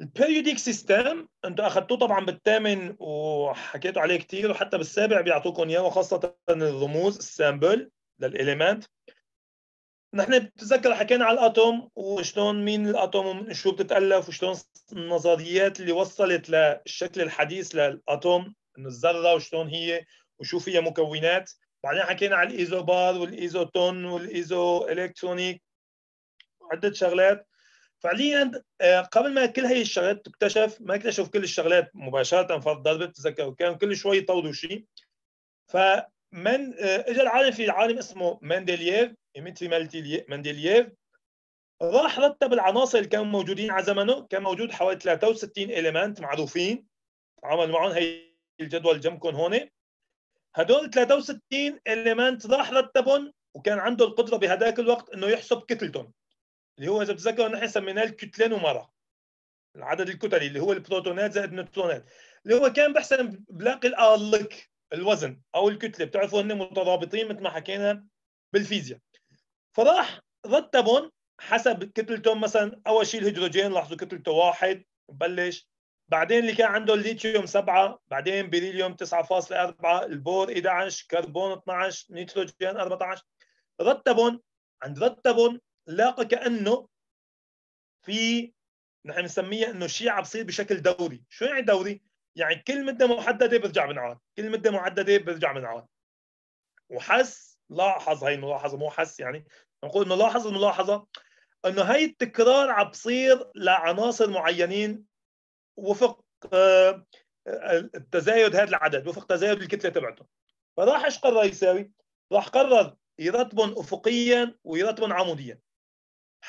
البيريوديك سيستم انتوا اخذتوه طبعا بالثامن وحكيتوا عليه كثير وحتى بالسابع بيعطوكم اياه وخاصه الرموز السامبل للاليمنت نحن بتتذكر حكينا على الاتوم وشلون مين الاتوم وشو بتتالف وشلون النظريات اللي وصلت للشكل الحديث للاتوم انه الذره وشلون هي وشو فيها مكونات بعدين حكينا على الايزوبار والايزوتون والايزو الكترونيك عده شغلات فعليا آه، قبل ما كل هي الشغلات تكتشف ما اكتشفوا كل الشغلات مباشره فرض ضرب بتتذكروا كل شوي يطوروا شيء فمن آه، اجى العالم في عالم اسمه مندلييف ايميتري مندلييف راح رتب العناصر اللي كانوا موجودين على زمنه كان موجود حوالي 63 اليمنت معروفين عمل معهم هي الجدول جنبكم هون هدول 63 اليمنت راح رتبهم وكان عنده القدره بهداك الوقت انه يحسب كتلتهم اللي هو اذا بتتذكروا نحن سميناه الكتلين ومره العدد الكتلي اللي هو البروتونات زائد النيوترونات اللي هو كان بحسن بلاقي الالك الوزن او الكتله بتعرفوا هن مترابطين مثل ما حكينا بالفيزياء فراح رتبهم حسب كتلتهم مثلا اول شيء الهيدروجين لاحظوا كتلته واحد بلش بعدين اللي كان عنده الليثيوم سبعة بعدين بيريليوم 9.4 البور 11 كربون 12 نيتروجين 14 رتبهم عند رتبهم لاقى كانه في نحن بنسميها انه الشيعه بصير بشكل دوري، شو يعني دوري؟ يعني كل مده محدده بيرجع بنعاد، كل مده محدده بيرجع بنعاد. وحس لاحظ هي الملاحظه مو حس يعني نقول انه لاحظ الملاحظه انه هي التكرار عم بصير لعناصر معينين وفق آه، التزايد هذا العدد وفق تزايد الكتله تبعته فراح ايش قرر يساوي؟ راح قرر يرتبهم افقيا ويرتبهم عموديا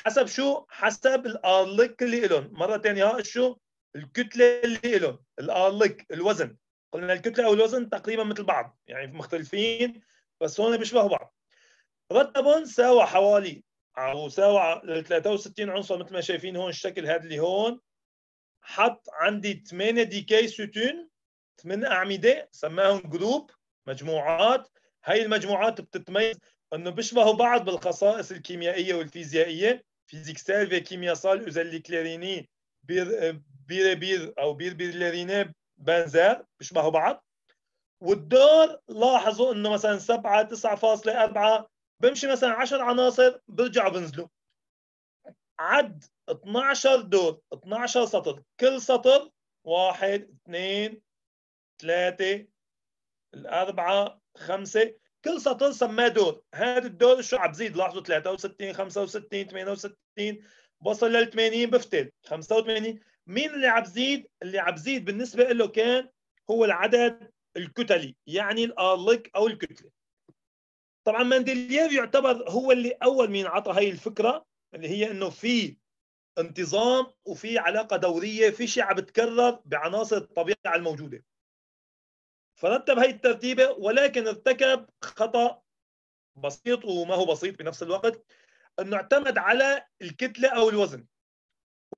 حسب شو حسب الارلك اللي لهم مره ثانيه ها شو الكتله اللي لهم الارلك الوزن قلنا الكتله او الوزن تقريبا مثل بعض يعني مختلفين بس هون بيشبهوا بعض رتبهم ساوى حوالي او ساوى 63 عنصر مثل ما شايفين هون الشكل هذا اللي هون حط عندي 8 ديكي سوتون 8 اعمده سماهم جروب مجموعات هاي المجموعات بتتميز انه بيشبهوا بعض بالخصائص الكيميائيه والفيزيائيه fiziksel ve kimyasal özelliklerini bir e, birebir او birbirlerine benzer مش مع بعض والدور لاحظوا انه مثلا 7 9.4 بمشي مثلا 10 عناصر برجعوا بنزلوا عد 12 دور 12 سطر كل سطر واحد اثنين ثلاثة الأربعة خمسة كل سطر سماه دور هذا الدور عم بزيد لاحظوا 63 65 68 بوصل لل 80 بفتل 85 مين اللي عم بزيد؟ اللي عم بزيد بالنسبه له كان هو العدد الكتلي يعني الارلك او الكتله طبعا مندلييف يعتبر هو اللي اول مين عطى هي الفكره اللي هي انه في انتظام وفي علاقه دوريه في شيء عم بتكرر بعناصر الطبيعه الموجوده فرتب هاي الترتيبه ولكن ارتكب خطا بسيط وما هو بسيط بنفس الوقت انه اعتمد على الكتله او الوزن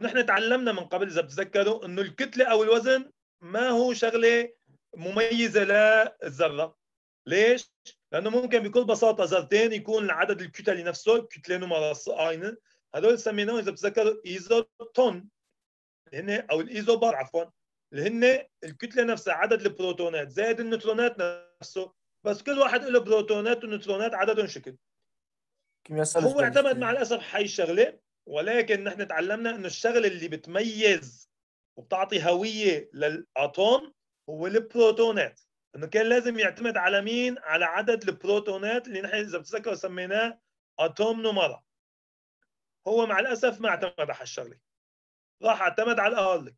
ونحن تعلمنا من قبل اذا بتتذكروا انه الكتله او الوزن ما هو شغله مميزه للذره ليش؟ لانه ممكن بكل بساطه ذرتين يكون عدد الكتل نفسه كتلين اين هذول سميناهم اذا بتتذكروا ايزوتون هن او الايزوبار عفوا اللي هن الكتله نفسها عدد البروتونات زائد النيوترونات نفسه بس كل واحد له بروتونات ونيوترونات عددهم شكل هو اعتمد مع الاسف هاي الشغله ولكن نحن تعلمنا انه الشغله اللي بتميز وبتعطي هويه للاتوم هو البروتونات انه كان لازم يعتمد على مين على عدد البروتونات اللي نحن اذا بتذكروا سميناه اتوم نمره هو مع الاسف ما اعتمد على هالشغله راح اعتمد على الارلك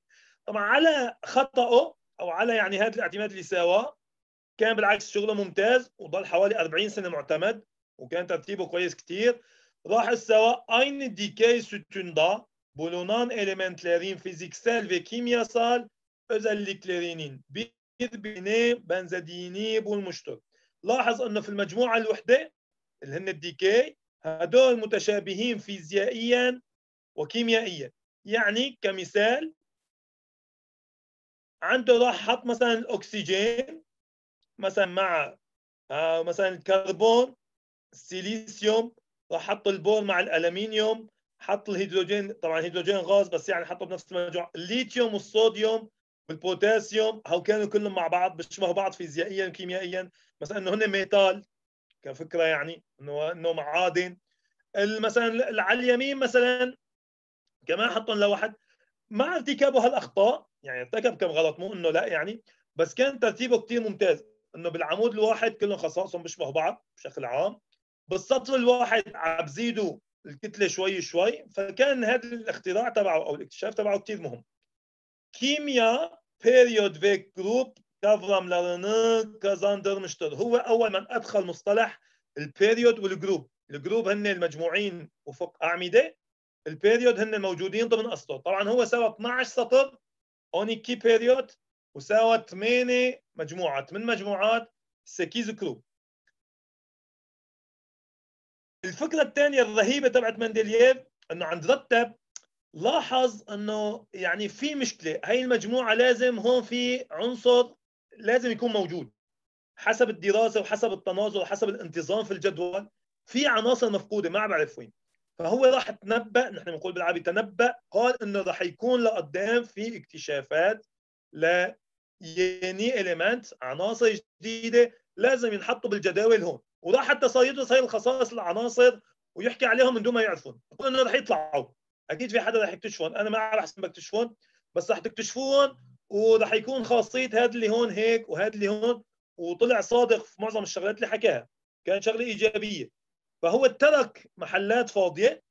طبعا على خطأه أو على يعني هذا الاعتماد اللي ساواه كان بالعكس شغله ممتاز وضل حوالي 40 سنة معتمد وكان ترتيبه كويس كثير راح سوا aynı dikey sütunda bulunan elementlerin fiziksel ve kimyasal özelliklerinin birbirine benzediğini bulmuştur. لاحظ أنه في المجموعة الوحدة اللي هن الدي كي هدول متشابهين فيزيائيا وكيميائيا يعني كمثال عنده راح حط مثلا الاكسجين مثلا مع آه مثلا الكربون السيليسيوم راح حط البور مع الالمنيوم حط الهيدروجين طبعا الهيدروجين غاز بس يعني حطه بنفس المجموع الليثيوم والصوديوم والبوتاسيوم هو كانوا كلهم مع بعض بيشبهوا بعض فيزيائيا وكيميائيا مثلا انه هن ميتال كفكره يعني انه انه معادن مثلا على اليمين مثلا كمان حطهم لوحد مع ارتكابه هالاخطاء يعني ارتكب كم غلط مو انه لا يعني بس كان ترتيبه كثير ممتاز انه بالعمود الواحد كلهم خصائصهم بيشبه بعض بشكل عام بالسطر الواحد عم بزيدوا الكتله شوي شوي فكان هذا الاختراع تبعه او الاكتشاف تبعه كثير مهم كيميا بيريود فيك جروب كافرام لارنر كازاندر مشتر هو اول من ادخل مصطلح البيريود والجروب الجروب هن المجموعين وفق اعمده البيريود هن الموجودين ضمن اسطر طبعا هو سوى 12 سطر اونيكي بيريود وساوى 8 مجموعات 8 مجموعات سكيز كرو الفكره الثانيه الرهيبه تبعت مندلييف انه عند رتب لاحظ انه يعني في مشكله هي المجموعه لازم هون في عنصر لازم يكون موجود حسب الدراسه وحسب التناظر وحسب الانتظام في الجدول في عناصر مفقوده ما بعرف وين فهو راح تنبأ نحن بنقول بالعربي تنبأ قال انه راح يكون لقدام في اكتشافات ل يعني اليمنت عناصر جديده لازم ينحطوا بالجداول هون وراح حتى صار يدرس هي الخصائص العناصر ويحكي عليهم من دون ما يعرفون يقول انه راح يطلعوا اكيد في حدا راح يكتشفون انا ما راح اسمع بكتشفون بس راح تكتشفون وراح يكون خاصيه هذا اللي هون هيك وهذا اللي هون وطلع صادق في معظم الشغلات اللي حكاها كان شغله ايجابيه فهو ترك محلات فاضيه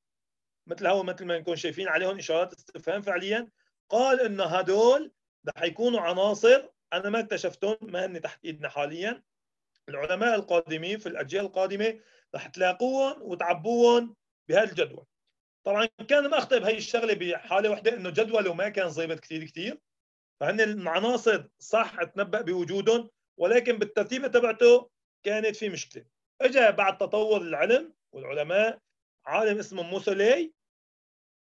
مثل هو مثل ما نكون شايفين عليهم اشارات استفهام فعليا قال ان هدول رح يكونوا عناصر انا ما اكتشفتهم ما هن تحت ايدنا حاليا العلماء القادمين في الاجيال القادمه رح تلاقوهم وتعبوهم بهذا الجدول طبعا كان ما اخطئ بهي الشغله بحاله وحده انه جدوله ما كان ظابط كثير كثير فهن العناصر صح تنبأ بوجودهم ولكن بالترتيبه تبعته كانت في مشكله اجى بعد تطور العلم والعلماء عالم اسمه موسولي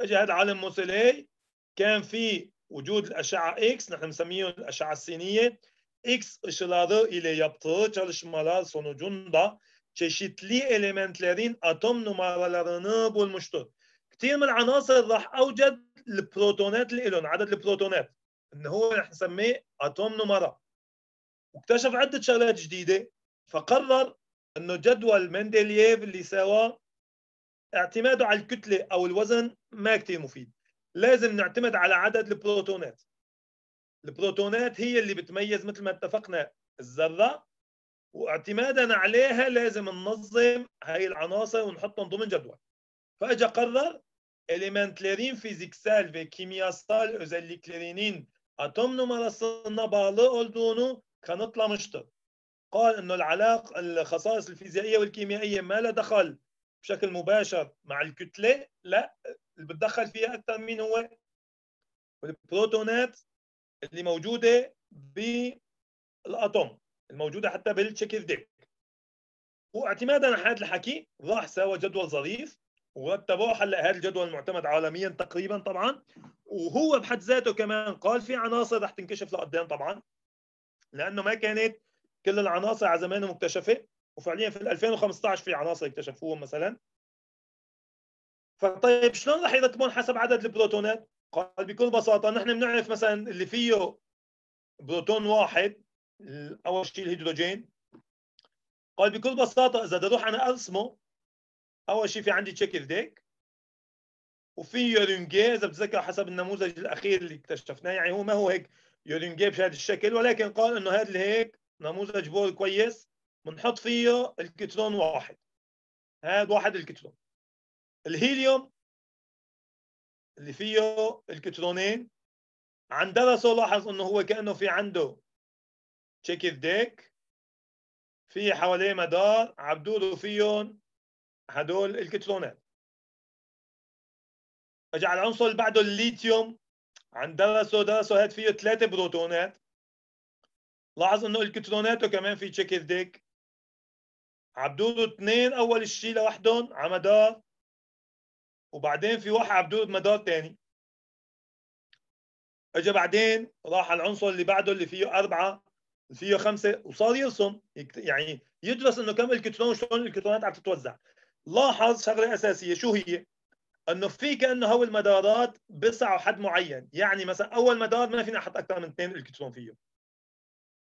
اجى هذا العالم موسولي كان في وجود الاشعه اكس نحن نسميهم الاشعه السينيه اكس ışıları ile yaptığı çalışmalar sonucunda çeşitli elementlerin atom numaralarını bulmuştur. كثير من العناصر راح اوجد البروتونات اللي لهم عدد البروتونات انه هو رح نسميه اتوم نمره واكتشف عده شغلات جديده فقرر انه جدول مندلييف اللي سواه اعتماده على الكتله او الوزن ما كثير مفيد لازم نعتمد على عدد البروتونات البروتونات هي اللي بتميز مثل ما اتفقنا الذره واعتمادا عليها لازم ننظم هاي العناصر ونحطهم ضمن جدول فاجا قرر فيزيك سال في ve سال özelliklerinin atom numarasına bağlı olduğunu kanıtlamıştır. قال انه العلاقه الخصائص الفيزيائيه والكيميائيه ما لها دخل بشكل مباشر مع الكتله لا اللي بتدخل فيها اكثر مين هو البروتونات اللي موجوده بالاتوم الموجوده حتى ديك واعتمادا على هذا الحكي راح سوى جدول ظريف ورتبوه هلا هذا الجدول المعتمد عالميا تقريبا طبعا وهو بحد ذاته كمان قال في عناصر رح تنكشف لقدام طبعا لانه ما كانت كل العناصر على زمان مكتشفه وفعليا في 2015 في عناصر اكتشفوهم مثلا فطيب شلون رح يرتبون حسب عدد البروتونات؟ قال بكل بساطه نحن بنعرف مثلا اللي فيه بروتون واحد اول شيء الهيدروجين قال بكل بساطه اذا بدي اروح انا ارسمه اول شيء في عندي شكل ديك وفي يورينجي اذا بتذكر حسب النموذج الاخير اللي اكتشفناه يعني هو ما هو هيك يورينجي بهذا الشكل ولكن قال انه هذا اللي هيك نموذج بور كويس بنحط فيه الكترون واحد هذا واحد الكترون الهيليوم اللي فيه الكترونين عن درسه لاحظ انه هو كانه في عنده اف ديك في حواليه مدار عبدوله فيهم هدول الكترونات اجى على العنصر اللي بعده الليثيوم عن درسه درسه هاد فيه ثلاثة بروتونات لاحظ انه الكتروناتو كمان في تشيك ديك عم بدوروا اثنين اول شيء لوحدهم على مدار وبعدين في واحد عم بدور مدار ثاني اجى بعدين راح العنصر اللي بعده اللي فيه اربعه اللي فيه خمسه وصار يرسم يعني يدرس انه كم الكترون شلون الكترونات عم تتوزع لاحظ شغله اساسيه شو هي؟ انه في كانه هو المدارات بيسعوا حد معين، يعني مثلا اول مدار ما فينا احط اكثر من اثنين الكترون فيه،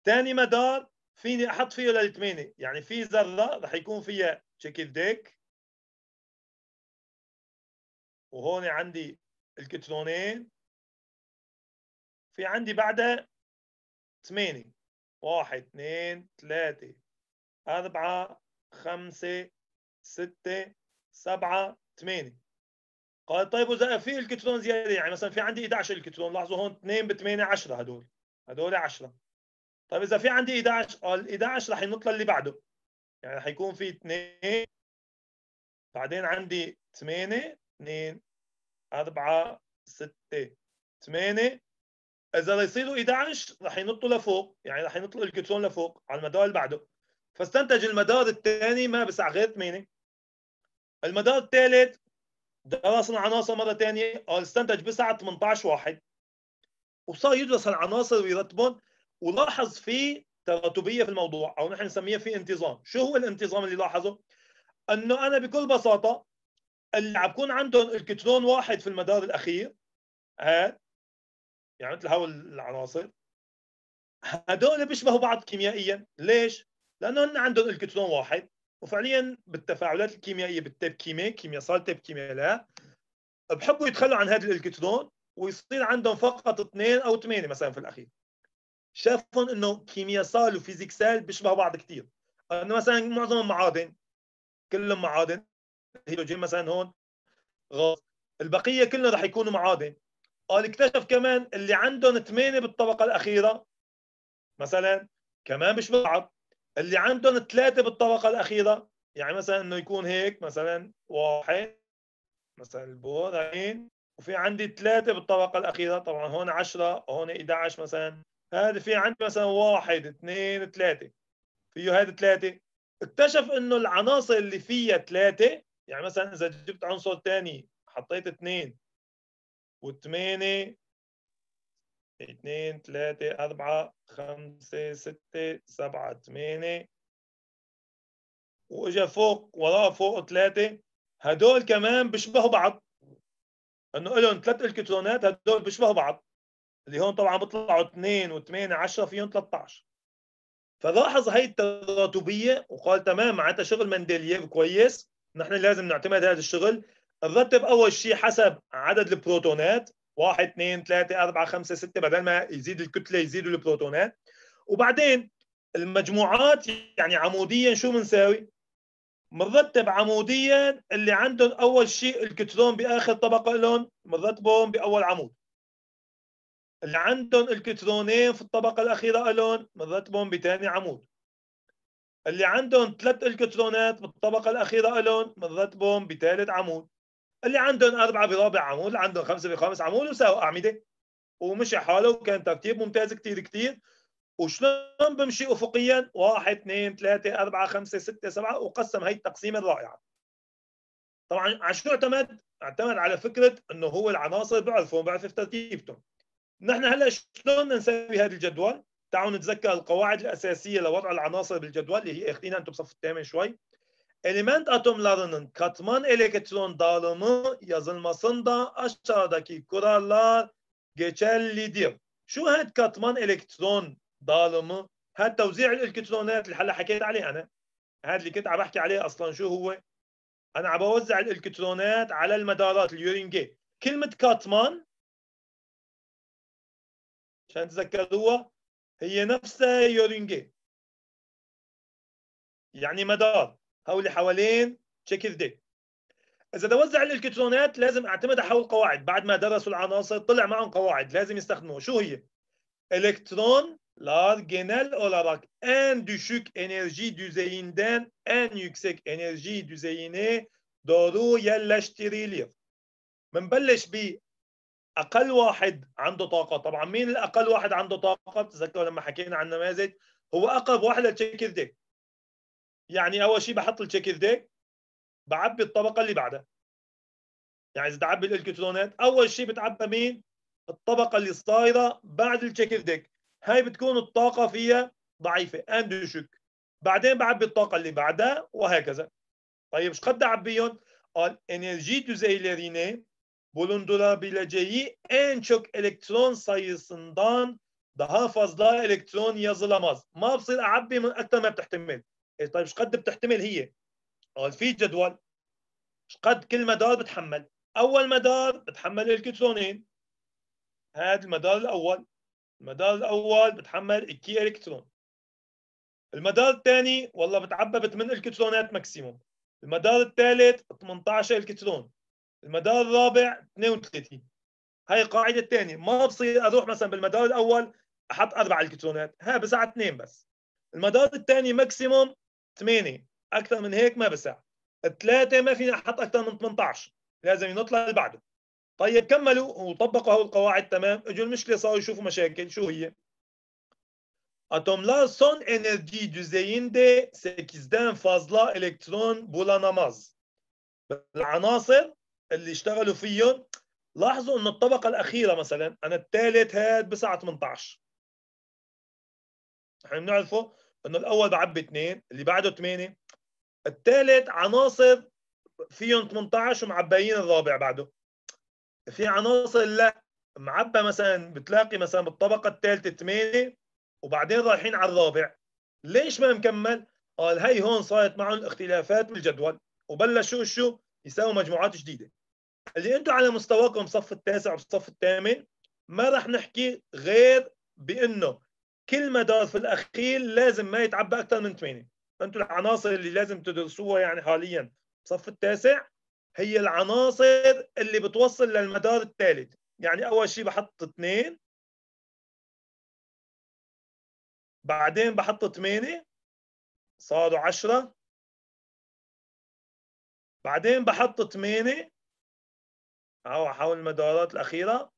ثاني مدار فيني احط فيه للثمانيه يعني في ذره رح يكون فيها شكل ديك وهون عندي الكترونين في عندي بعدها ثمانية واحد اثنين ثلاثة أربعة خمسة ستة سبعة ثمانية قال طيب وإذا في الكترون زيادة يعني مثلا في عندي 11 الكترون لاحظوا هون اثنين بثمانيه 10 هدول هدول 10 طيب اذا في عندي 11 ال 11 رح ينط للي بعده يعني رح يكون في 2 بعدين عندي 8 2 4 6 8 اذا يصيروا 11 رح ينطوا لفوق يعني رح ينطوا الالكترون لفوق على المدار اللي بعده فاستنتج المدار الثاني ما بسع غير 8 المدار الثالث درس العناصر مره ثانيه آه، استنتج بسعه 18 واحد وصار يدرس العناصر ويرتبهم ولاحظ في تراتبيه في الموضوع او نحن نسميه في انتظام شو هو الانتظام اللي لاحظه انه انا بكل بساطه اللي عم بكون عندهم الكترون واحد في المدار الاخير هاد يعني مثل هول العناصر هدول بيشبهوا بعض كيميائيا ليش لانه هن عندهم الكترون واحد وفعليا بالتفاعلات الكيميائيه بالتيب كيمي كيمياء صار تيب كيمياء لا بحبوا يتخلوا عن هذا الالكترون ويصير عندهم فقط اثنين او ثمانيه مثلا في الاخير شافهم انه كيمياء سال وفيزيك سال بيشبهوا بعض كثير انه مثلا معظمهم معادن كلهم معادن الهيدروجين مثلا هون غاز البقيه كلهم رح يكونوا معادن قال اكتشف كمان اللي عندهم ثمانيه بالطبقه الاخيره مثلا كمان بيشبه بعض اللي عندهم ثلاثه بالطبقه الاخيره يعني مثلا انه يكون هيك مثلا واحد مثلا البور وفي عندي ثلاثه بالطبقه الاخيره طبعا هون 10 هون 11 مثلا هذا في عندي مثلا واحد اثنين ثلاثة فيه هذا ثلاثة اكتشف انه العناصر اللي فيها ثلاثة يعني مثلا اذا جبت عنصر ثاني حطيت اثنين وثمانية اثنين ثلاثة أربعة خمسة ستة سبعة ثمانية وإجا فوق وراء فوق ثلاثة هدول كمان بيشبهوا بعض انه لهم ثلاث الكترونات هدول بيشبهوا بعض اللي هون طبعا بيطلعوا 2 و8 10 فيهم 13 فلاحظ هاي التراتبيه وقال تمام معناتها شغل مندلييف كويس نحن لازم نعتمد هذا الشغل الرتب اول شيء حسب عدد البروتونات 1 2 3 4 5 6 بدل ما يزيد الكتله يزيدوا البروتونات وبعدين المجموعات يعني عموديا شو بنساوي؟ بنرتب عموديا اللي عندهم اول شيء الكترون باخر طبقه لهم بنرتبهم باول عمود اللي عندهم الكترونين في الطبقه الاخيره الون بنرتبهم بثاني عمود اللي عندهم ثلاث الكترونات بالطبقه الاخيره الون بنرتبهم بثالث عمود اللي عندهم أربعة برابع عمود اللي عندهم خمسة بخامس عمود وساوي أعمدة ومشي حاله وكان ترتيب ممتاز كتير كتير وشلون بمشي أفقيا واحد اثنين ثلاثة أربعة خمسة ستة سبعة وقسم هي التقسيمة الرائعة طبعا على شو اعتمد؟ اعتمد على فكرة إنه هو العناصر بعرفهم بعرف ترتيبتهم نحن هلا شلون نسوي هذا الجدول؟ تعالوا نتذكر القواعد الاساسيه لوضع العناصر بالجدول اللي هي اخذينها انتم بصف الثامن شوي. Element atomlarının katman elektron dağılımı yazılmasında aşağıdaki kurallar geçerlidir. شو هاد كاتمان الكترون ظالمه هاد توزيع الالكترونات اللي هلا حكيت عليه انا هاد اللي كنت عم بحكي عليه اصلا شو هو انا عم بوزع الالكترونات على المدارات اليورينجي كلمه كاتمان عشان تذكروها هي نفسها يورينجي يعني مدار حولي حوالين تشيكر دي اذا بوزع الالكترونات لازم اعتمد حول قواعد بعد ما درسوا العناصر طلع معهم قواعد لازم يستخدموها شو هي الكترون largenel olarak en düşük enerji düzeyinden en yüksek enerji düzeyine doğru yerleştiriliyor. بنبلش اقل واحد عنده طاقه طبعا مين الاقل واحد عنده طاقه بتتذكروا لما حكينا عن نماذج هو اقرب واحد للتشيكر دي يعني اول شيء بحط التشيكر دي بعبي الطبقه اللي بعدها يعني اذا تعبي الالكترونات اول شيء بتعبى مين الطبقه اللي صايره بعد التشيكر ديك هاي بتكون الطاقه فيها ضعيفه اند اندوشك بعدين بعبي الطاقه اللي بعدها وهكذا طيب ايش قد اعبيهم قال انرجي تو تزيلريني bulundurabileceği en çok elektron sayısından daha fazla elektرون يظلمز ما بصير اعبي من اكثر ما بتحتمل إيه طيب ايش قد بتحتمل هي قال في جدول ايش قد كل مدار بتحمل اول مدار بتحمل الكترونين هذا المدار الاول المدار الاول بتحمل الكي الكترون المدار الثاني والله بتعبى بثمان الكترونات ماكسيموم المدار الثالث 18 الكترون المدار الرابع 32 هاي القاعده الثانيه ما بصير اروح مثلا بالمدار الاول احط اربع الكترونات ها بسعه اثنين بس المدار الثاني ماكسيموم 8 اكثر من هيك ما بسع الثلاثه ما فينا احط اكثر من 18 لازم ينط اللي بعده طيب كملوا وطبقوا هول القواعد تمام اجوا المشكله صاروا يشوفوا مشاكل شو هي Atomlar son enerji düzeyinde 8'den fazla elektron bulanamaz. العناصر اللي اشتغلوا فيهم لاحظوا انه الطبقه الاخيره مثلا انا الثالث هاد بسعه 18 احنا بنعرفه انه الاول بعبي 2 اللي بعده 8 الثالث عناصر فيهم 18 ومعبيين الرابع بعده في عناصر لا معبى مثلا بتلاقي مثلا بالطبقه الثالثه 8 وبعدين رايحين على الرابع ليش ما مكمل؟ قال هي هون صارت معهم اختلافات بالجدول وبلشوا شو يساووا مجموعات جديده اللي انتم على مستواكم صف التاسع وصف الثامن ما رح نحكي غير بانه كل مدار في الاخير لازم ما يتعبى اكثر من 8 انتم العناصر اللي لازم تدرسوها يعني حاليا بصف التاسع هي العناصر اللي بتوصل للمدار الثالث يعني اول شيء بحط اثنين بعدين بحط ثمانية صاروا عشرة بعدين بحط ثمانية اهو حول المدارات الاخيره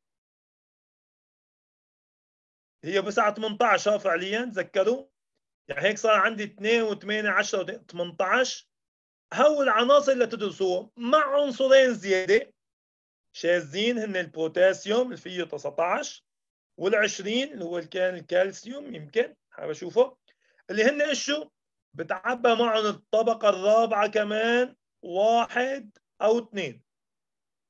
هي بسعه 18 فعليا تذكروا يعني هيك صار عندي 2 و8 10 18 هو العناصر اللي تدرسوها مع عنصرين زياده شاذين هن البوتاسيوم اللي فيه 19 وال20 اللي هو كان الكالسيوم يمكن حابب اشوفه اللي هن اشو بتعبى معهم الطبقه الرابعه كمان واحد او اثنين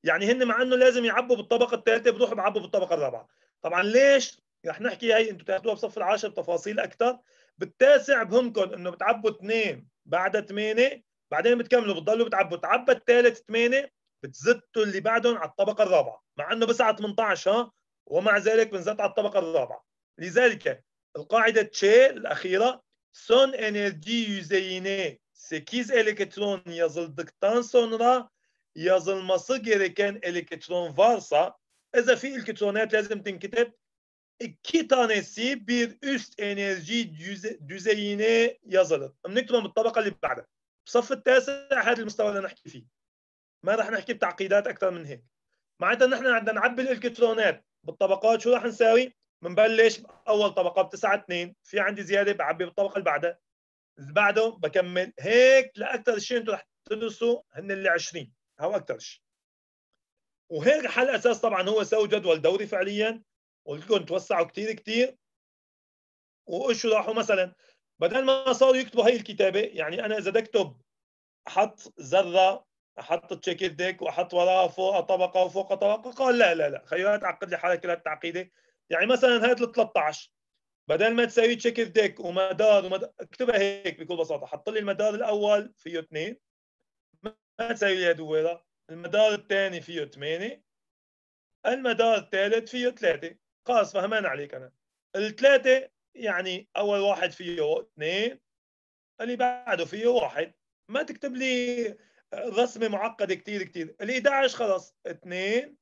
يعني هن مع انه لازم يعبوا بالطبقه الثالثه بروحوا بيعبوا بالطبقه الرابعه طبعا ليش رح نحكي هي انتم تاخذوها بصف العاشر بتفاصيل اكثر بالتاسع بهمكم انه بتعبوا اثنين بعد ثمانيه بعدين بتكملوا بتضلوا بتعبوا تعبى الثالث ثمانيه بتزتوا اللي بعدهم على الطبقه الرابعه مع انه بس على 18 ها ومع ذلك بنزت على الطبقه الرابعه لذلك القاعده تشي الاخيره انرجي يوزيني سكيز الكترون يزل دكتان سونرا yazılması gereken elektron varsa eza fiil kitronat lazım tinkitep iki tanesi bir üst enerji düzeyine yazılır بنكتبهم بالطبقه اللي بعدها بصف التاسع هذا المستوى اللي نحكي فيه ما راح نحكي بتعقيدات اكثر من هيك معناتها نحن عندنا نعبي الالكترونات بالطبقات شو راح نساوي بنبلش باول طبقه ب 9 2 في عندي زياده بعبي بالطبقه اللي بعدها بعده بكمل هيك لاكثر شيء انتم رح تدرسوا هن اللي 20 هو شيء وهيك حل اساس طبعا هو سوي جدول دوري فعليا قلت لكم توسعوا كثير كثير واشوا راحوا مثلا بدل ما صاروا يكتبوا هي الكتابه يعني انا اذا بدي اكتب احط ذره احط تشيك ديك واحط وراها فوق طبقه وفوق طبقه قال لا لا لا خيوها تعقد لي حالك كلها تعقيده يعني مثلا هات ال 13 بدل ما تسوي تشيك ديك ومدار ومدار اكتبها هيك بكل بساطه حط لي المدار الاول فيه اثنين ما تساوي دويرة المدار الثاني فيه 8 المدار الثالث فيه 3 خلاص فهمان عليك أنا الثلاثة يعني أول واحد فيه 2 اللي بعده فيه واحد ما تكتب لي رسمة معقدة كتير كتير ال 11 خلاص 2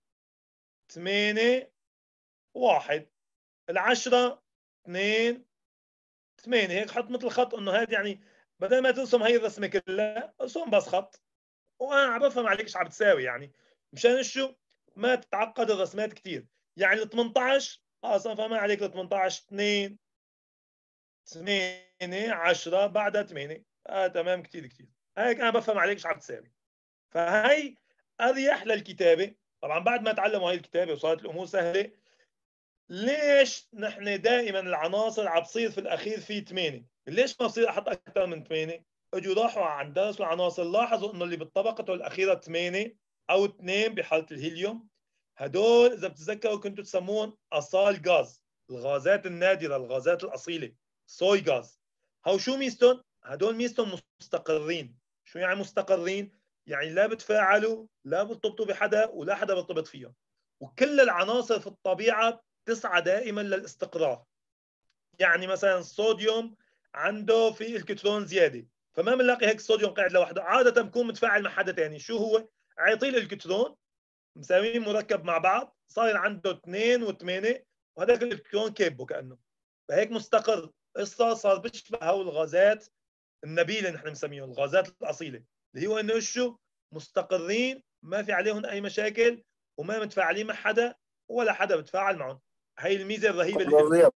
8 1 ال10 2 8 هيك حط مثل خط انه هذا يعني بدل ما ترسم هي الرسمة كلها ارسم بس خط وانا عم بفهم عليك ايش عم تساوي يعني مشان شو ما تتعقد الرسمات كثير يعني ال 18 انا فهمان عليك ال 18 2 8 10 بعدها 8 اه تمام كثير كثير هيك انا بفهم عليك ايش عم تساوي فهي اريح للكتابه طبعا بعد ما تعلموا هاي الكتابه وصارت الامور سهله ليش نحن دائما العناصر عم في الاخير في 8 ليش ما بصير احط اكثر من 8 اجوا راحوا عند درس العناصر لاحظوا انه اللي بالطبقه الاخيره 8 او 2 بحاله الهيليوم هدول اذا بتتذكروا كنتوا تسمون اصال غاز الغازات النادره الغازات الاصيله سوي غاز هو شو ميزتهم؟ هدول ميزتهم مستقرين شو يعني مستقرين؟ يعني لا بتفاعلوا لا بترتبطوا بحدا ولا حدا بيرتبط فيهم وكل العناصر في الطبيعه تسعى دائما للاستقرار يعني مثلا الصوديوم عنده في الكترون زياده فما بنلاقي هيك صوديوم قاعد لوحده عاده بكون متفاعل مع حدا ثاني شو هو عيطيه الكترون مساويين مركب مع بعض صاير عنده 2 و8 وهذاك الكترون كابه كانه فهيك مستقر قصه صار بيشبه هول الغازات النبيله نحن بنسميهم الغازات الاصيله اللي هو انه شو مستقرين ما في عليهم اي مشاكل وما متفاعلين مع حدا ولا حدا بتفاعل معهم هي الميزه الرهيبه اللي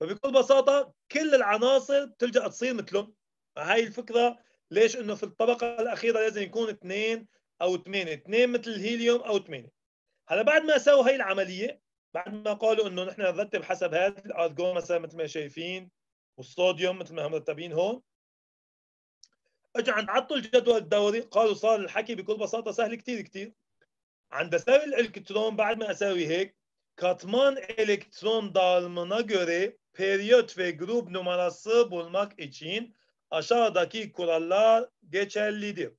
فبكل بساطه كل العناصر بتلجا تصير مثلهم هاي الفكره ليش انه في الطبقه الاخيره لازم يكون اثنين او ثمانيه اثنين مثل الهيليوم او ثمانيه هلا بعد ما سووا هاي العمليه بعد ما قالوا انه نحن نرتب حسب هذا الارجون مثلا مثل ما شايفين والصوديوم مثل ما هم مرتبين هون اجوا عند عطوا الجدول الدوري قالوا صار الحكي بكل بساطه سهل كثير كثير عند اساوي الالكترون بعد ما اساوي هيك katman elektron dağılımına göre periyot ve grup numarası bulmak için aşağıdaki kurallar geçerlidir.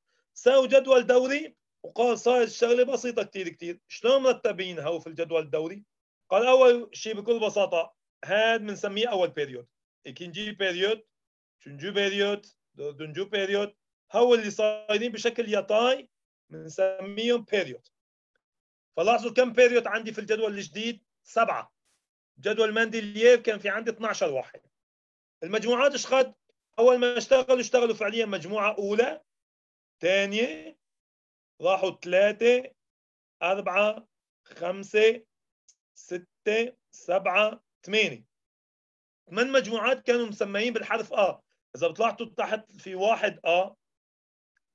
ساو جدول دوري وقال صاير الشغله بسيطه كثير كثير شلون مرتبينها وفي الجدول الدوري قال اول شيء بكل بساطه هاد بنسميه اول بيريود اكينجي بيريود شنجو بيريود دونجو بيريود هو اللي صايرين بشكل يطاي بنسميهم بيريود فلاحظوا كم بيريود عندي في الجدول الجديد سبعة جدول مندلييف كان في عندي 12 واحد المجموعات ايش قد؟ اول ما اشتغلوا اشتغلوا فعليا مجموعة اولى ثانية راحوا ثلاثة أربعة خمسة ستة سبعة ثمانية ثمان مجموعات كانوا مسميين بالحرف آ إذا بتلاحظوا تحت في واحد آ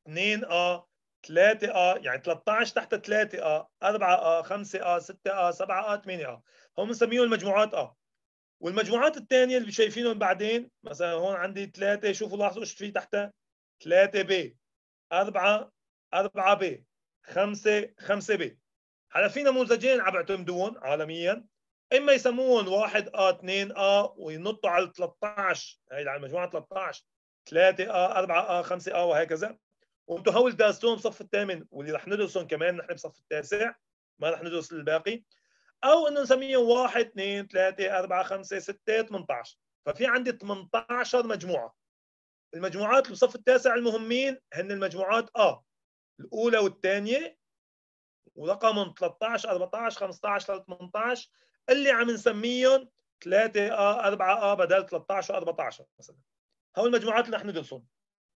اثنين آ 3 اه يعني 13 تحت 3 اه 4 اه 5 اه 6 اه 7 اه 8 اه هم بنسميهم المجموعات اه والمجموعات الثانيه اللي شايفينهم بعدين مثلا هون عندي 3 شوفوا لاحظوا ايش في تحتها 3 ب 4 4 ب 5 5 ب هلا في نموذجين عم بيعتمدوهم عالميا اما يسموهم 1 اه 2 اه وينطوا على 13 هي على المجموعه 13 3 اه 4 اه 5 اه وهكذا وبتحول درستهم صف الثامن واللي رح ندرسهم كمان نحن بصف التاسع ما رح ندرس الباقي او انه نسميهم 1 2 3 4 5 6 18 ففي عندي 18 مجموعه المجموعات اللي بصف التاسع المهمين هن المجموعات اه الاولى والثانيه ورقم 13 14 15 18 اللي عم نسميهم 3 اه 4 اه بدل 13 و14 مثلا هول المجموعات اللي رح ندرسهم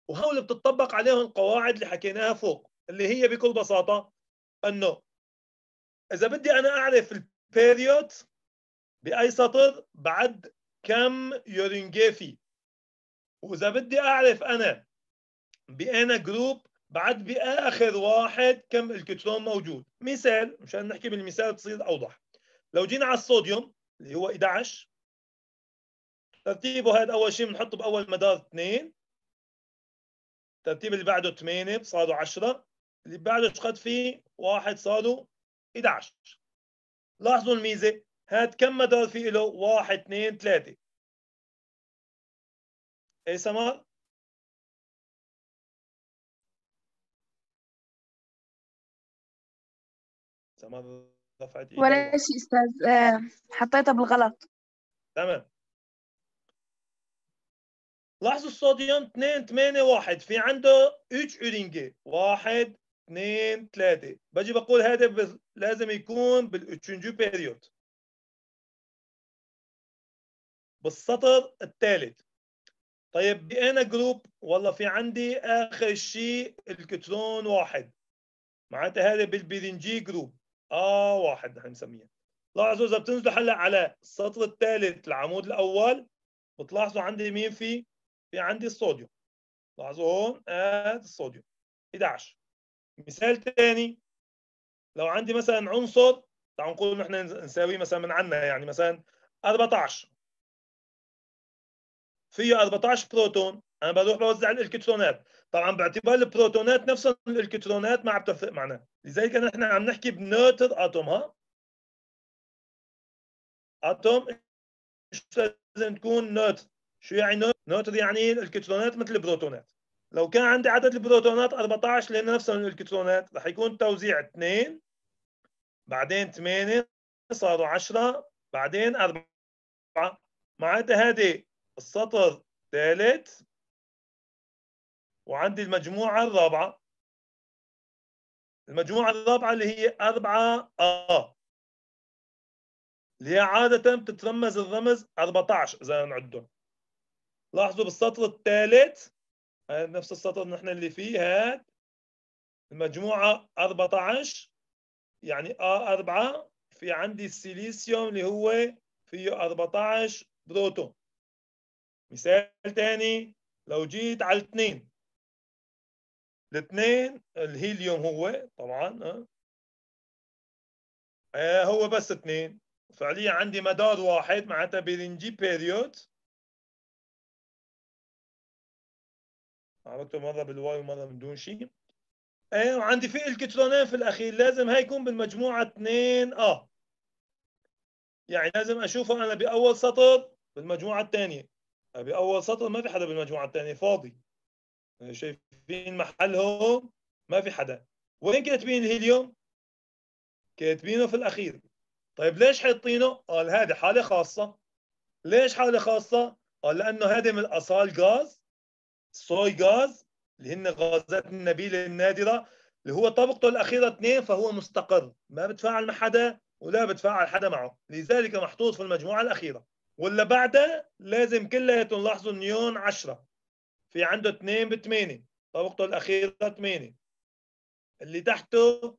وهول بتطبق عليهم القواعد اللي حكيناها فوق اللي هي بكل بساطه انه اذا بدي انا اعرف البيريود باي سطر بعد كم يورينجيفي واذا بدي اعرف انا بانا جروب بعد باخر واحد كم الكترون موجود مثال مشان نحكي بالمثال بتصير اوضح لو جينا على الصوديوم اللي هو 11 ترتيبه هذا اول شيء بنحطه باول مدار 2 الترتيب اللي بعده 8 صادوا 10 اللي بعده شقد فيه واحد صادوا 11 لاحظوا الميزه هاد كم مدار في له 1 2 3 اي سمر سمر رفعت ولا شيء استاذ آه، حطيتها بالغلط تمام لاحظوا الصوديوم 2 8 1 في عنده 3 اورينجي 1 2 3 باجي بقول هذا لازم يكون بالتشنجو بيريود بالسطر الثالث طيب دي انا جروب والله في عندي اخر شيء الكترون واحد معناتها هذا بالبيرنجي جروب اه واحد نحن نسميه لاحظوا اذا بتنزلوا هلا على السطر الثالث العمود الاول بتلاحظوا عندي مين فيه في عندي الصوديوم لاحظوا هون اد آه، الصوديوم 11 مثال ثاني لو عندي مثلا عنصر تعالوا نقول احنا نساويه مثلا من عندنا يعني مثلا 14 فيه 14 بروتون انا بروح بوزع الالكترونات طبعا باعتبار البروتونات نفس الالكترونات ما عم بتفرق معنا لذلك احنا عم نحكي بنوتر اتوم ها اتوم لازم تكون نوتر شو يعني نوتر يعني الالكترونات إيه مثل البروتونات لو كان عندي عدد البروتونات 14 لان نفسهم الالكترونات رح يكون توزيع 2 بعدين 8 صاروا 10 بعدين 4 معناتها هذه السطر الثالث وعندي المجموعة الرابعة المجموعة الرابعة اللي هي 4 آ اللي هي عادة بتترمز الرمز 14 إذا نعدهم لاحظوا بالسطر الثالث آه، نفس السطر نحن اللي فيه هاد المجموعة 14 يعني a 4 في عندي السيليسيوم اللي هو فيه 14 بروتون مثال ثاني لو جيت على الاثنين الاثنين الهيليوم هو طبعا آه، آه، هو بس اثنين فعليا عندي مدار واحد معناتها بيرنجي بيريود عرفتوا مره بالواي ومره من دون شيء ايه وعندي في الكترونين في الاخير لازم هاي يكون بالمجموعه 2 اه يعني لازم اشوفه انا باول سطر بالمجموعه الثانيه باول سطر ما في حدا بالمجموعه الثانيه فاضي آه، شايفين محلهم ما في حدا وين كاتبين الهيليوم كاتبينه في الاخير طيب ليش حاطينه قال هذه حاله خاصه ليش حاله خاصه قال لانه هذه من الاصال غاز الصوي غاز اللي هن غازات النبيله النادره اللي هو طبقته الاخيره اثنين فهو مستقر ما بتفاعل مع حدا ولا بتفاعل حدا معه لذلك محطوط في المجموعه الاخيره ولا بعدها لازم كلها تلاحظوا النيون 10 في عنده 2 ب 8 طبقته الاخيره 8 اللي تحته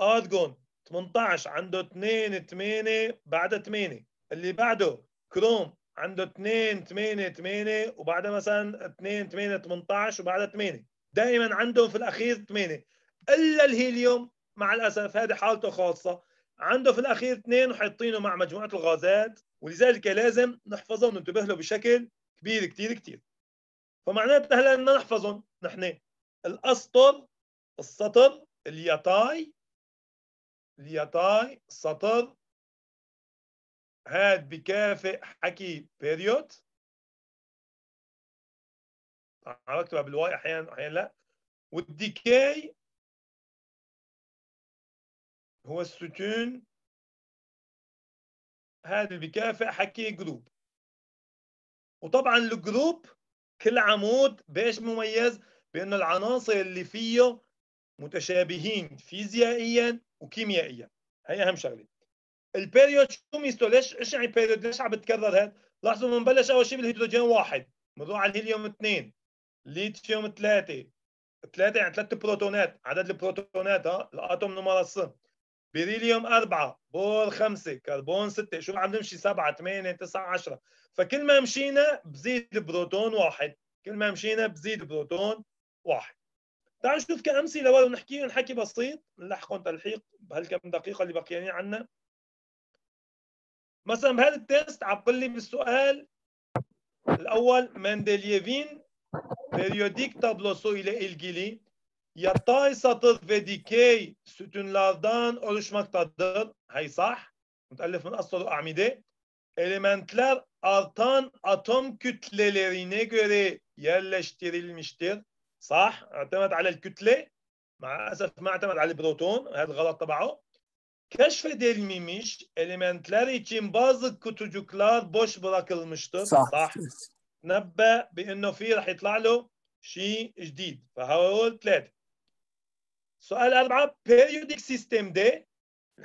ارجون 18 عنده 2 8 بعد 8 اللي بعده كروم عنده 2 8 8 وبعدها مثلا 2 8 18 وبعدها 8 دائما عندهم في الاخير 8 الا الهيليوم مع الاسف هذه حالته خاصه عنده في الاخير 2 وحاطينه مع مجموعه الغازات ولذلك لازم نحفظهم وننتبه له بشكل كبير كثير كثير فمعناتها هلا بدنا نحفظهم نحن الاسطر السطر اليطاي اليطاي سطر هاد بكافئ حكي بيريود اكتبها بالواي احيانا احيانا لا والديكاي هو السكون هذا بكافئ حكي جروب وطبعا الجروب كل عمود بايش مميز بانه العناصر اللي فيه متشابهين فيزيائيا وكيميائيا هي اهم شغله البيريود شو ميزته ليش ايش يعني بيريود ليش عم بتكرر هذا؟ لاحظوا بنبلش اول شيء بالهيدروجين واحد بنروح على الهيليوم اثنين ليثيوم ثلاثه ثلاثه يعني ثلاث بروتونات عدد البروتونات ها الاتوم نمره الصفر بيريليوم أربعة بور خمسة كربون ستة شو عم نمشي سبعة ثمانية تسعة عشرة فكل ما مشينا بزيد بروتون واحد كل ما مشينا بزيد بروتون واحد تعالوا نشوف كأمثلة ونحكي نحكي حكي بسيط نلحقهم تلحيق بهالكم دقيقة اللي بقيانين عنا مثلا بهذا التيست عبقل لي بالسؤال الاول مندليفين بيريوديك تابلو سو الى الجيلي يا تاي ساتر فيدي كي ستون لاردان اولوش مكتدر هاي صح متالف من اسطر واعمده elementler artan atom kütlelerine göre yerleştirilmiştir. صح اعتمد على الكتلة. مع الأسف ما اعتمد على البروتون، هذا الغلط تبعه. keşfedilmemiş elementler için bazı kutucuklar boş bırakılmıştır. صح. صح. نبأ بأنه في رح يطلع له شيء جديد فهول ثلاثة سؤال أربعة periodic system ده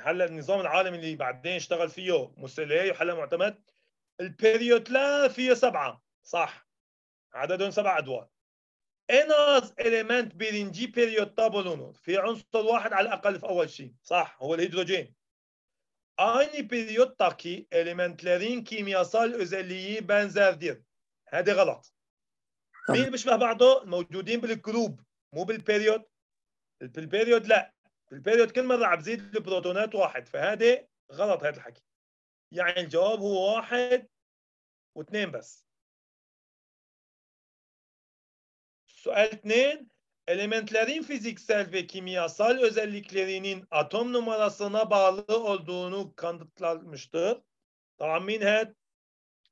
هلا النظام العالمي اللي بعدين اشتغل فيه موسولي وحلا معتمد البيريود لا فيه سبعة صح عددهم سبع أدوار انرز إيه اليمنت بيرنجي بيريوتا بولونور في عنصر واحد على الاقل في اول شيء صح هو الهيدروجين aynı periyottaki elementlerin kimyasal özelliği benzerdir. هذا غلط. مين بيشبه بعضه؟ الموجودين بالجروب مو بالبيريود. بالبيريود لا. بالبيريود كل مرة عم بزيد البروتونات واحد فهذه غلط هذا الحكي. يعني الجواب هو واحد واثنين بس. Suelt'nin elementlerin fiziksel ve kimyasal özelliklerinin atom numarasına bağlı olduğunu kanıtlanmıştır. Tahmin et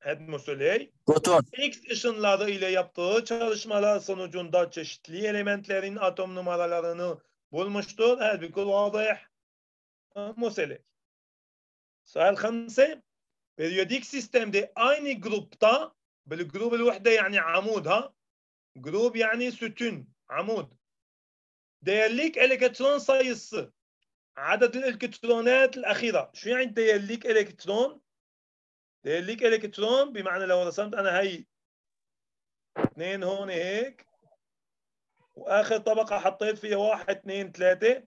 Edmusuley, X ışınları ile yaptığı çalışmalar sonucunda çeşitli elementlerin atom numaralarını bulmuştur. Halbuki vazih Musuley. Sual 5 Periyodik sistemde aynı grupta, bil grubul vahde yani amud ha, جروب يعني ستون عمود دايرليك الكترون سايص عدد الالكترونات الاخيره شو يعني دايرليك الكترون دايرليك الكترون بمعنى لو رسمت انا هي اثنين هون هيك واخر طبقه حطيت فيها واحد اثنين ثلاثه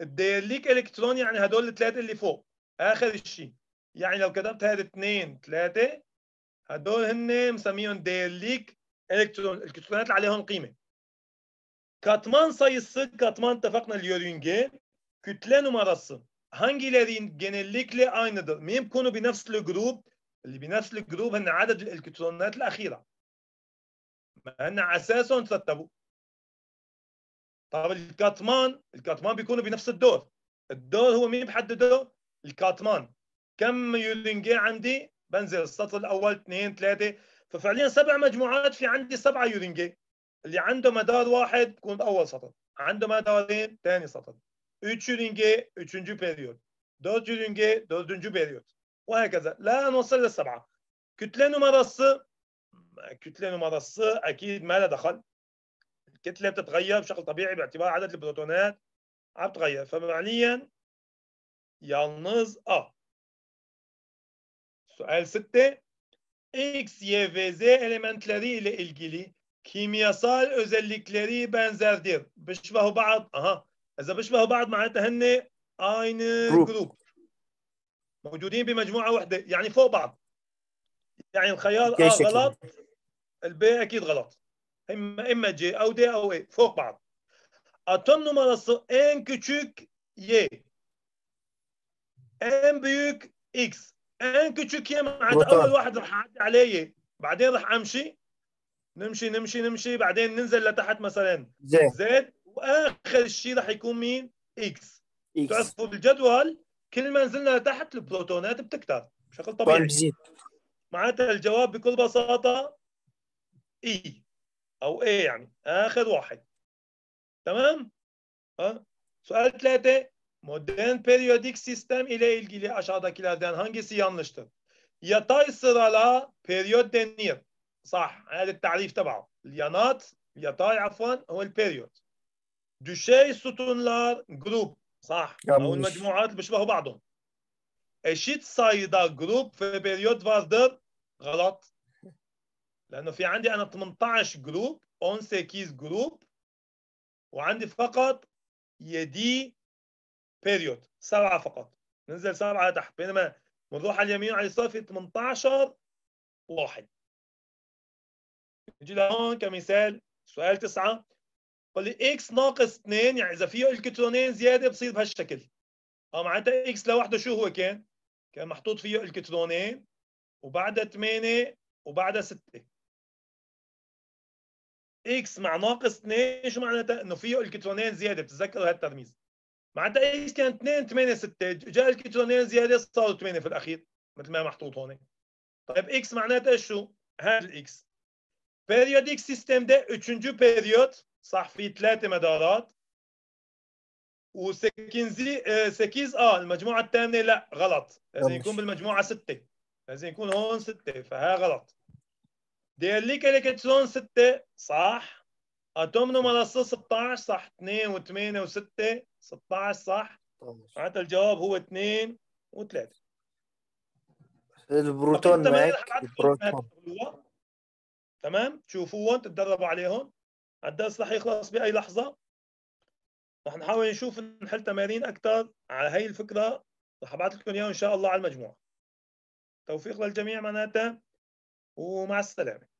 الدايرليك الكترون يعني هدول الثلاثه اللي فوق اخر شيء يعني لو كتبت هذا اثنين ثلاثه هدول هن مسميهم دايرليك الكترون الكترونات اللي عليهم قيمه katman sayısı اتفقنا tafakna yörünge kütle numarası hangilerin genellikle لي ايندر مين بكونوا بنفس الجروب اللي بنفس الجروب هن عدد الالكترونات الاخيره ما هن اساسا ترتبوا طب الكاتمان الكاتمان بيكونوا بنفس الدور الدور هو مين بحدده الكاتمان كم يورينجي عندي بنزل السطر الاول اثنين ثلاثه ففعليا سبع مجموعات في عندي سبعه يورينجي اللي عنده مدار واحد بكون اول سطر عنده مدارين ثاني سطر 3 يورينجي 3. بيريود 4 يورينجي 4. بيريود وهكذا لا نوصل للسبعه كتله نمرة كتله نمرة اكيد ما لها دخل الكتله بتتغير بشكل طبيعي باعتبار عدد البروتونات عم تتغير ففعليا yalnız اه سؤال 6 X, Y ve Z elementleri ile ilgili kimyasal özellikleri benzerdir. Bişbehu ba'd. Aha. Eza bişbehu ba'd معناتها henne aynı grup. grup. bir mecmua vahde. Yani fo ba'd. Yani الخيار A galat. El B غلط. galat. إما جي أو دي أو A Fo ba'd. Atom numarası en küçük Y. En büyük X. انكتشو كيما عند اول واحد راح اعدي علي بعدين راح امشي نمشي نمشي نمشي بعدين ننزل لتحت مثلا زد, زد. واخر شيء راح يكون مين؟ اكس بتعرفوا بالجدول كل ما نزلنا لتحت البروتونات بتكتر بشكل طبيعي بزيد طيب، معناتها الجواب بكل بساطه اي e او ايه يعني اخر واحد تمام؟ ها سؤال ثلاثه Modern periyodik sistem ile ilgili aşağıdakilerden hangisi yanlıştır? Yatay sırala periyot denir. Sah. هذا التعريف تبعه. Yanat, yatay عفوا هو البيريود. düşey sütunlar grup. Sah. او المجموعات اللي بيشبهوا بعضهم. eşit sayıda grup ve periyot vardır. Galat. لانه في عندي انا 18 جروب 18 جروب وعندي فقط يدي بيريود سبعه فقط ننزل سبعه تحت بينما بنروح على اليمين على في 18 واحد نجي لهون كمثال سؤال تسعه قال لي اكس ناقص 2 يعني اذا فيه الكترونين زياده بصير بهالشكل اه معناتها اكس لوحده شو هو كان؟ كان محطوط فيه الكترونين وبعدها 8 وبعدها 6 اكس مع ناقص 2 شو معناتها؟ انه فيه الكترونين زياده بتتذكروا هالترميز معناتها اكس كان 2 8 6 جاء الكترونين زياده صاروا 8 في الاخير مثل ما محطوط هون طيب اكس معناتها شو؟ هذا الاكس بيريوديك سيستم ده 3. بيريود صح في ثلاثه مدارات وسكنزي سكيز آه،, اه المجموعه الثامنه لا غلط لازم يكون بالمجموعه سته لازم يكون هون سته فها غلط دياليك الكترون سته صح اتوم نمرة 16 صح 2 و8 و6 16 صح؟ معناتها طيب. الجواب هو 2 و3 البروتون طيب، معك تمام تشوفوهم تتدربوا عليهم الدرس رح يخلص باي لحظه رح نحاول نشوف نحل تمارين اكثر على هي الفكره رح ابعث لكم اياها ان شاء الله على المجموعه توفيق للجميع معناتها ومع السلامه